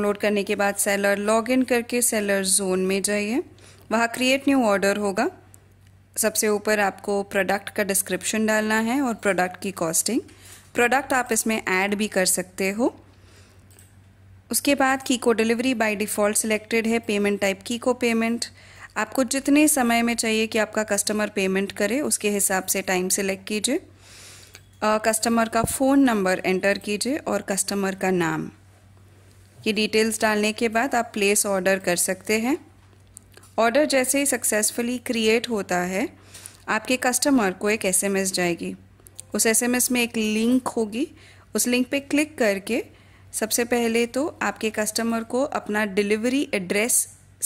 download करने के बाद सेलर लॉगिन करके सेलर जोन में जाइए वहाँ क्रिएट न्यू ऑर्डर होगा सबसे ऊपर आपको प्रोडक्ट का डिस्क्रिप्शन डालना है और प्रोडक्ट की कॉस्टिंग प्रोडक्ट आप इसमें ऐड भी कर सकते हो उसके बाद की को डिलीवरी बाय डिफ़ॉल्ट सिलेक्टेड है पेमेंट टाइप की को पेमेंट आपको जितने समय में चाहिए कि आपका कस्टमर पेमेंट करे उसके हिसाब से टाइम सेलेक्ट कीजिए कस्टमर का फ़ोन नंबर एंटर कीजिए और कस्टमर का नाम ये डिटेल्स डालने के बाद आप प्लेस ऑर्डर कर सकते हैं ऑर्डर जैसे ही सक्सेसफुली क्रिएट होता है आपके कस्टमर को एक एसएमएस जाएगी उस एसएमएस में एक लिंक होगी उस लिंक पे क्लिक करके सबसे पहले तो आपके कस्टमर को अपना डिलीवरी एड्रेस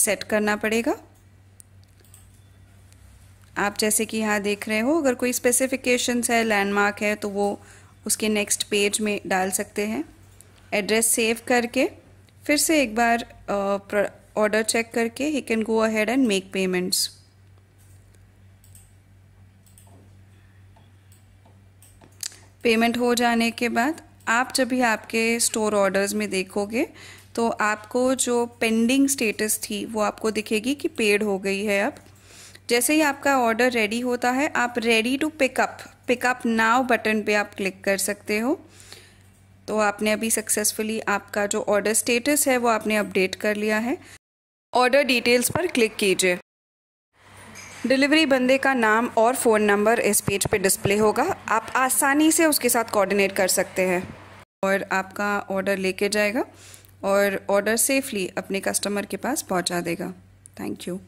सेट करना पड़ेगा आप जैसे कि यहाँ देख रहे हो अगर कोई स्पेसिफिकेशंस है लैंडमार्क है तो वो उसके नेक्स्ट पेज में डाल सकते हैं एड्रेस सेव करके फिर से एक बार ऑर्डर चेक करके ही can go ahead and make payments payment हो जाने के बाद आप जब भी आपके स्टोर ऑर्डर्स में देखोगे तो आपको जो पेंडिंग स्टेटस थी वो आपको दिखेगी कि पेड हो गई है अब जैसे ही आपका ऑर्डर रेडी होता है आप ready to pickup pickup now button पे आप क्लिक कर सकते हो तो आपने अभी सक्सेसफुली आपका जो ऑर्डर स्टेटस है वो आपने अपडेट कर लिया है ऑर्डर डिटेल्स पर क्लिक कीजिए डिलीवरी बंदे का नाम और फ़ोन नंबर इस पेज पे डिस्प्ले होगा आप आसानी से उसके साथ कोऑर्डिनेट कर सकते हैं और आपका ऑर्डर लेके जाएगा और ऑर्डर सेफली अपने कस्टमर के पास पहुंचा देगा थैंक यू